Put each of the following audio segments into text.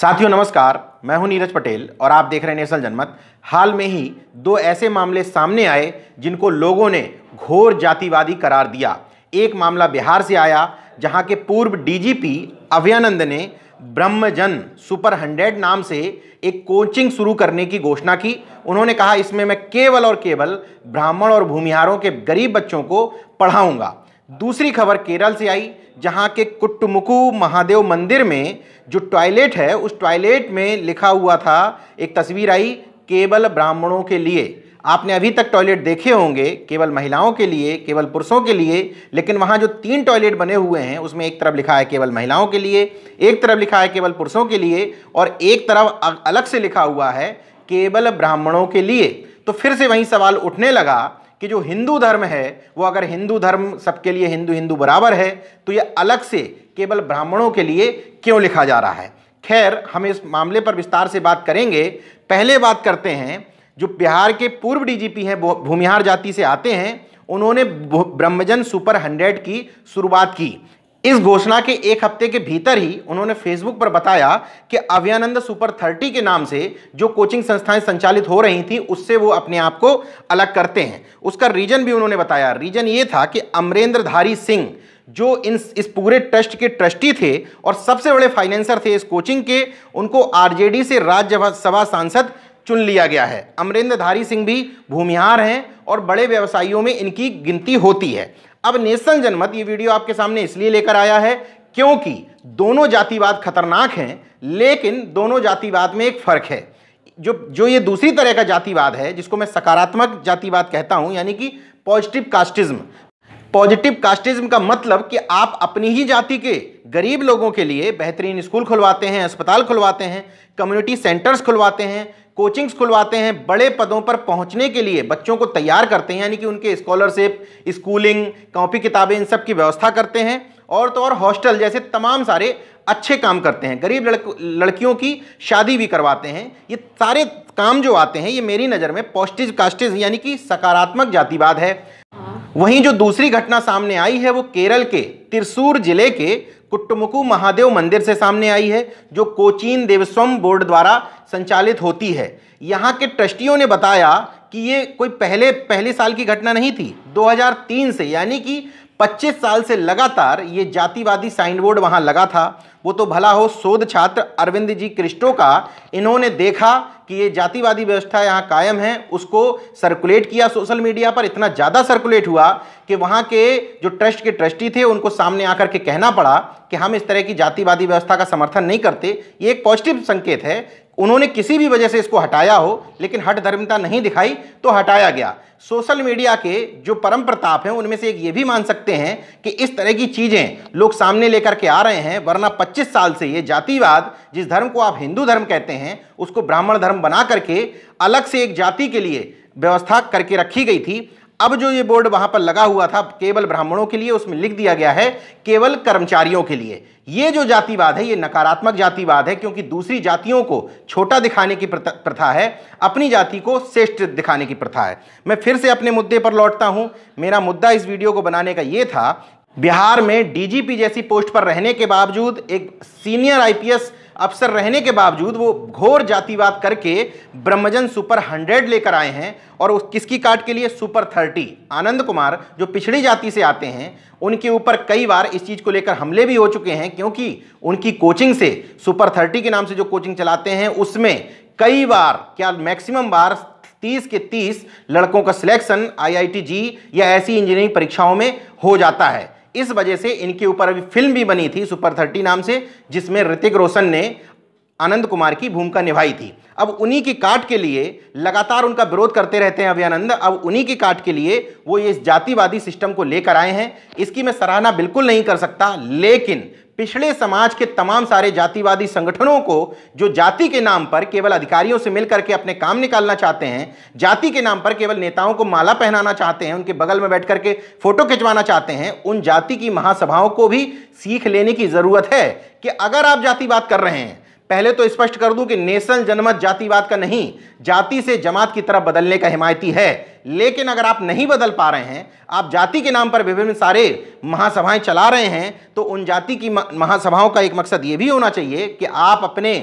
साथियों नमस्कार मैं हूं नीरज पटेल और आप देख रहे हैं नेशनल जनमत हाल में ही दो ऐसे मामले सामने आए जिनको लोगों ने घोर जातिवादी करार दिया एक मामला बिहार से आया जहां के पूर्व डीजीपी अभियानंद ने ब्रह्मजन सुपर हंड्रेड नाम से एक कोचिंग शुरू करने की घोषणा की उन्होंने कहा इसमें मैं केवल और केवल ब्राह्मण और भूमिहारों के गरीब बच्चों को पढ़ाऊँगा दूसरी खबर केरल से आई जहाँ के कुट्टमुकु महादेव मंदिर में जो टॉयलेट है उस टॉयलेट में लिखा हुआ था एक तस्वीर आई केवल ब्राह्मणों के लिए आपने अभी तक टॉयलेट देखे होंगे केवल महिलाओं के लिए केवल पुरुषों के लिए लेकिन वहाँ जो तीन टॉयलेट बने हुए हैं उसमें एक तरफ लिखा है केवल महिलाओं के लिए एक तरफ लिखा है केवल पुरुषों के लिए और एक तरफ अलग से लिखा हुआ है केवल ब्राह्मणों के लिए तो फिर से वही सवाल उठने लगा कि जो हिंदू धर्म है वो अगर हिंदू धर्म सबके लिए हिंदू हिंदू बराबर है तो ये अलग से केवल ब्राह्मणों के लिए क्यों लिखा जा रहा है खैर हम इस मामले पर विस्तार से बात करेंगे पहले बात करते हैं जो बिहार के पूर्व डीजीपी हैं भूमिहार जाति से आते हैं उन्होंने ब्रह्मजन सुपर हंड्रेड की शुरुआत की इस घोषणा के एक हफ्ते के भीतर ही उन्होंने फेसबुक पर बताया कि अभियानंद सुपर थर्टी के नाम से जो कोचिंग संस्थाएं संचालित हो रही थी उससे वो अपने आप को अलग करते हैं उसका रीजन भी उन्होंने बताया रीजन ये था कि अमरेंद्रधारी सिंह जो इन इस पूरे ट्रस्ट के ट्रस्टी थे और सबसे बड़े फाइनेंसर थे इस कोचिंग के उनको आरजेडी से राज्यसभा सांसद चुन लिया गया है अमरेंद्रधारी सिंह भी भूमिहार हैं और बड़े व्यवसायियों में इनकी गिनती होती है अब नेशन जनमत ये वीडियो आपके सामने इसलिए लेकर आया है क्योंकि दोनों जातिवाद खतरनाक हैं लेकिन दोनों जातिवाद में एक फ़र्क है जो जो ये दूसरी तरह का जातिवाद है जिसको मैं सकारात्मक जातिवाद कहता हूँ यानी कि पॉजिटिव कास्टिज्म पॉजिटिव कास्टिज्म का मतलब कि आप अपनी ही जाति के गरीब लोगों के लिए बेहतरीन स्कूल खुलवाते हैं अस्पताल खुलवाते हैं कम्युनिटी सेंटर्स खुलवाते हैं कोचिंग्स खुलवाते हैं बड़े पदों पर पहुंचने के लिए बच्चों को तैयार करते हैं यानी कि उनके स्कॉलरशिप स्कूलिंग कॉपी किताबें इन सब की व्यवस्था करते हैं और तो और हॉस्टल जैसे तमाम सारे अच्छे काम करते हैं गरीब लड़क लड़कियों की शादी भी करवाते हैं ये सारे काम जो आते हैं ये मेरी नज़र में पॉजिटिव कास्टिज यानी कि सकारात्मक जातिवाद है वहीं जो दूसरी घटना सामने आई है वो केरल के तिरसूर जिले के कुट्टमुकू महादेव मंदिर से सामने आई है जो कोचीन देवस्वम बोर्ड द्वारा संचालित होती है यहाँ के ट्रस्टियों ने बताया कि ये कोई पहले पहले साल की घटना नहीं थी 2003 से यानी कि 25 साल से लगातार ये जातिवादी साइन बोर्ड वहाँ लगा था वो तो भला हो शोध छात्र अरविंद जी क्रिस्टो का इन्होंने देखा कि ये जातिवादी व्यवस्था यहाँ कायम है उसको सर्कुलेट किया सोशल मीडिया पर इतना ज़्यादा सर्कुलेट हुआ कि वहाँ के जो ट्रस्ट के ट्रस्टी थे उनको सामने आकर के कहना पड़ा कि हम इस तरह की जातिवादी व्यवस्था का समर्थन नहीं करते ये एक पॉजिटिव संकेत है उन्होंने किसी भी वजह से इसको हटाया हो लेकिन हट धर्मता नहीं दिखाई तो हटाया गया सोशल मीडिया के जो परम प्रताप हैं उनमें से एक ये भी मान सकते हैं कि इस तरह की चीज़ें लोग सामने लेकर के आ रहे हैं वरना 25 साल से ये जातिवाद जिस धर्म को आप हिंदू धर्म कहते हैं उसको ब्राह्मण धर्म बना करके अलग से एक जाति के लिए व्यवस्था करके रखी गई थी अब जो ये बोर्ड वहां पर लगा हुआ था केवल ब्राह्मणों के लिए उसमें लिख दिया गया है केवल कर्मचारियों के लिए ये जो जातिवाद है ये नकारात्मक जातिवाद है क्योंकि दूसरी जातियों को छोटा दिखाने की प्रथा है अपनी जाति को श्रेष्ठ दिखाने की प्रथा है मैं फिर से अपने मुद्दे पर लौटता हूं मेरा मुद्दा इस वीडियो को बनाने का ये था बिहार में डीजीपी जैसी पोस्ट पर रहने के बावजूद एक सीनियर आईपीएस अफसर रहने के बावजूद वो घोर जातिवाद करके ब्रह्मजन सुपर हंड्रेड लेकर आए हैं और उस किसकी काट के लिए सुपर थर्टी आनंद कुमार जो पिछड़ी जाति से आते हैं उनके ऊपर कई बार इस चीज़ को लेकर हमले भी हो चुके हैं क्योंकि उनकी कोचिंग से सुपर थर्टी के नाम से जो कोचिंग चलाते हैं उसमें कई बार क्या मैक्सिमम बार तीस के तीस लड़कों का सिलेक्शन आई जी या ऐसी इंजीनियरिंग परीक्षाओं में हो जाता है इस वजह से इनके ऊपर अभी फिल्म भी बनी थी सुपर थर्टी नाम से जिसमें ऋतिक रोशन ने आनंद कुमार की भूमिका निभाई थी अब उन्हीं की काट के लिए लगातार उनका विरोध करते रहते हैं अभियानंद अब उन्हीं की काट के लिए वो ये जातिवादी सिस्टम को लेकर आए हैं इसकी मैं सराहना बिल्कुल नहीं कर सकता लेकिन पिछड़े समाज के तमाम सारे जातिवादी संगठनों को जो जाति के नाम पर केवल अधिकारियों से मिलकर के अपने काम निकालना चाहते हैं जाति के नाम पर केवल नेताओं को माला पहनाना चाहते हैं उनके बगल में बैठ करके फोटो खिंचवाना चाहते हैं उन जाति की महासभाओं को भी सीख लेने की जरूरत है कि अगर आप जातिवाद कर रहे हैं पहले तो स्पष्ट कर दूं कि नेशन जनमत जातिवाद का नहीं जाति से जमात की तरफ बदलने का हिमायती है लेकिन अगर आप नहीं बदल पा रहे हैं आप जाति के नाम पर विभिन्न सारे महासभाएं चला रहे हैं तो उन जाति की महासभाओं का एक मकसद ये भी होना चाहिए कि आप अपने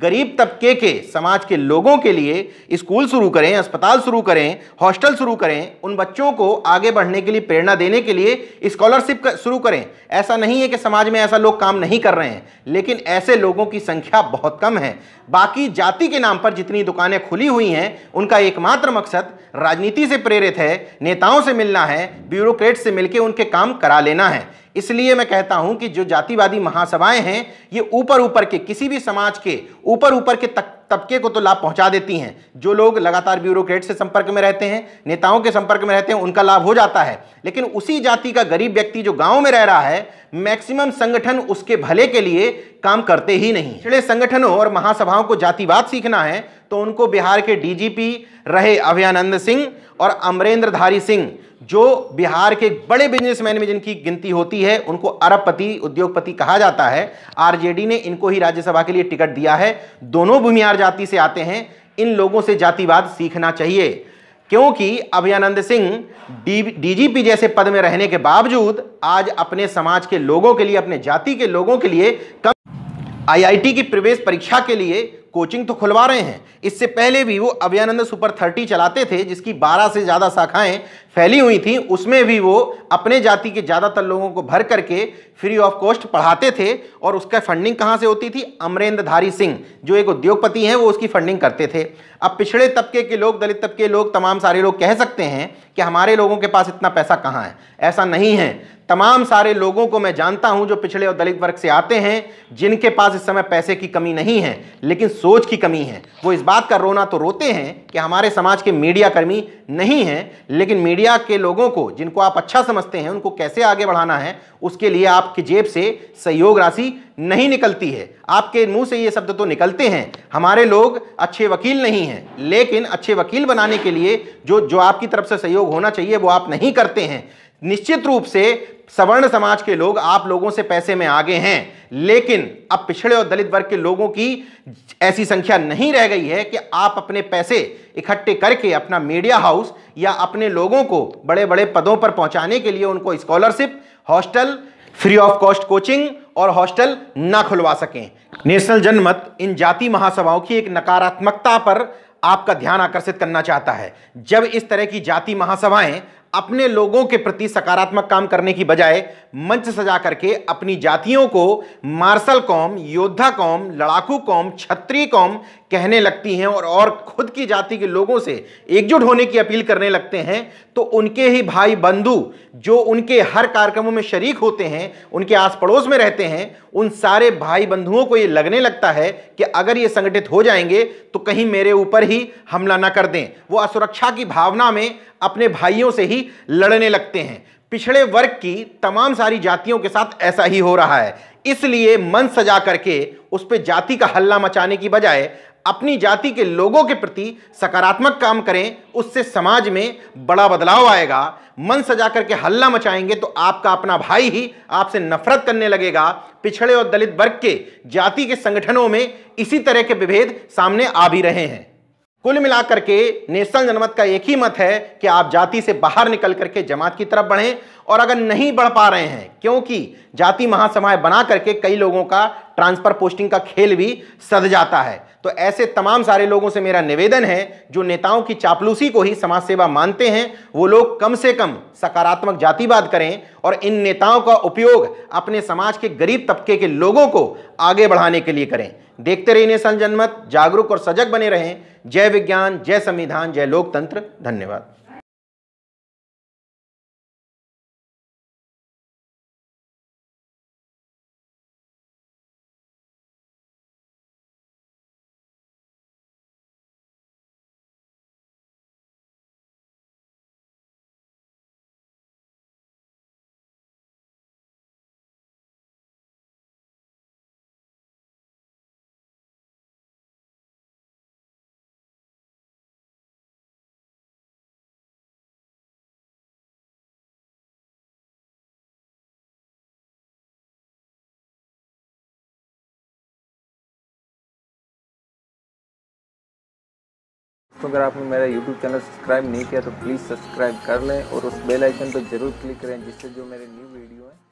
गरीब तबके के समाज के लोगों के लिए स्कूल शुरू करें अस्पताल शुरू करें हॉस्टल शुरू करें उन बच्चों को आगे बढ़ने के लिए प्रेरणा देने के लिए स्कॉलरशिप शुरू करें ऐसा नहीं है कि समाज में ऐसा लोग काम नहीं कर रहे हैं लेकिन ऐसे लोगों की संख्या बहुत कम है बाकी जाति के नाम पर जितनी दुकानें खुली हुई हैं उनका एकमात्र मकसद राजनीति से प्रेरित है नेताओं से मिलना है ब्यूरोक्रेट से मिलकर उनके काम करा लेना है इसलिए मैं कहता हूं कि जो जातिवादी महासभाएं हैं ये ऊपर ऊपर के किसी भी समाज के ऊपर ऊपर के तक तबके को तो लाभ पहुंचा देती हैं जो लोग लगातार ब्यूरोक्रेट से संपर्क में रहते हैं नेताओं के संपर्क में रहते हैं उनका लाभ हो जाता है लेकिन उसी जाति का गरीब व्यक्ति जो गांव में रह रहा है मैक्सिमम संगठन उसके भले के लिए काम करते ही नहीं पिछड़े संगठनों और महासभाओं को जातिवाद सीखना है तो उनको बिहार के डीजीपी रहे अभियानंद सिंह और अमरेंद्रधारी सिंह जो बिहार के बड़े बिजनेसमैन में जिनकी गिनती होती है उनको अरबपति उद्योगपति कहा जाता है आरजेडी ने इनको ही राज्यसभा के लिए टिकट दिया है दोनों भूमिहार जाति से आते हैं इन लोगों से जातिवाद सीखना चाहिए क्योंकि अभियानंद सिंह डीजीपी जैसे पद में रहने के बावजूद आज अपने समाज के लोगों के लिए अपने जाति के लोगों के लिए कम आईआईटी की प्रवेश परीक्षा के लिए कोचिंग तो खुलवा रहे हैं इससे पहले भी वो अभियानंद सुपर थर्टी चलाते थे जिसकी 12 से ज़्यादा शाखाएं फैली हुई थी उसमें भी वो अपने जाति के ज़्यादातर लोगों को भर करके फ्री ऑफ कॉस्ट पढ़ाते थे और उसका फंडिंग कहाँ से होती थी अमरेंद्रधारी सिंह जो एक उद्योगपति हैं वो उसकी फंडिंग करते थे अब पिछड़े तबके के लोग दलित तबके लोग तमाम सारे लोग कह सकते हैं कि हमारे लोगों के पास इतना पैसा कहाँ है ऐसा नहीं है तमाम सारे लोगों को मैं जानता हूं जो पिछड़े और दलित वर्ग से आते हैं जिनके पास इस समय पैसे की कमी नहीं है लेकिन सोच की कमी है वो इस बात का रोना तो रोते हैं कि हमारे समाज के मीडियाकर्मी नहीं हैं लेकिन मीडिया एरिया के लोगों को जिनको आप अच्छा समझते हैं उनको कैसे आगे बढ़ाना है उसके लिए आपकी जेब से सहयोग राशि नहीं निकलती है आपके मुंह से ये शब्द तो निकलते हैं हमारे लोग अच्छे वकील नहीं हैं लेकिन अच्छे वकील बनाने के लिए जो जो आपकी तरफ से सहयोग होना चाहिए वो आप नहीं करते हैं निश्चित रूप से सवर्ण समाज के लोग आप लोगों से पैसे में आगे हैं लेकिन अब पिछड़े और दलित वर्ग के लोगों की ऐसी संख्या नहीं रह गई है कि आप अपने पैसे इकट्ठे करके अपना मीडिया हाउस या अपने लोगों को बड़े बड़े पदों पर पहुंचाने के लिए उनको scholarship hostel free of cost coaching और हॉस्टल ना खुलवा सकें नेशनल जनमत इन जाति महासभाओं की एक नकारात्मकता पर आपका ध्यान आकर्षित करना चाहता है जब इस तरह की जाति महासभाएं अपने लोगों के प्रति सकारात्मक काम करने की बजाय मंच सजा करके अपनी जातियों को मार्शल कौम योद्धा कौम लड़ाकू कौम छत्री कौम कहने लगती हैं और और खुद की जाति के लोगों से एकजुट होने की अपील करने लगते हैं तो उनके ही भाई बंधु जो उनके हर कार्यक्रमों में शरीक होते हैं उनके आस पड़ोस में रहते हैं उन सारे भाई बंधुओं को ये लगने लगता है कि अगर ये संगठित हो जाएंगे तो कहीं मेरे ऊपर ही हमला ना कर दें वो असुरक्षा की भावना में अपने भाइयों से ही लड़ने लगते हैं पिछड़े वर्ग की तमाम सारी जातियों के साथ ऐसा ही हो रहा है इसलिए मन सजा करके उस पर जाति का हल्ला मचाने की बजाय अपनी जाति के लोगों के प्रति सकारात्मक काम करें उससे समाज में बड़ा बदलाव आएगा मन सजा करके हल्ला मचाएंगे तो आपका अपना भाई ही आपसे नफरत करने लगेगा पिछड़े और दलित वर्ग के जाति के संगठनों में इसी तरह के विभेद सामने आ भी रहे हैं कुल मिलाकर के नेशनल जनमत का एक ही मत है कि आप जाति से बाहर निकल करके जमात की तरफ बढ़ें और अगर नहीं बढ़ पा रहे हैं क्योंकि जाति महासमाय बना करके कई लोगों का ट्रांसफर पोस्टिंग का खेल भी सद जाता है तो ऐसे तमाम सारे लोगों से मेरा निवेदन है जो नेताओं की चापलूसी को ही समाज सेवा मानते हैं वो लोग कम से कम सकारात्मक जातिवाद करें और इन नेताओं का उपयोग अपने समाज के गरीब तबके के लोगों को आगे बढ़ाने के लिए करें देखते रहिए नेशनल जनमत जागरूक और सजग बने रहें जय विज्ञान जय संविधान जय लोकतंत्र धन्यवाद तो अगर आपने मेरा यूट्यूब चैनल सब्सक्राइब नहीं किया तो प्लीज़ सब्सक्राइब कर लें और उस बेल आइकन पर जरूर क्लिक करें जिससे जो मेरे न्यू वीडियो हैं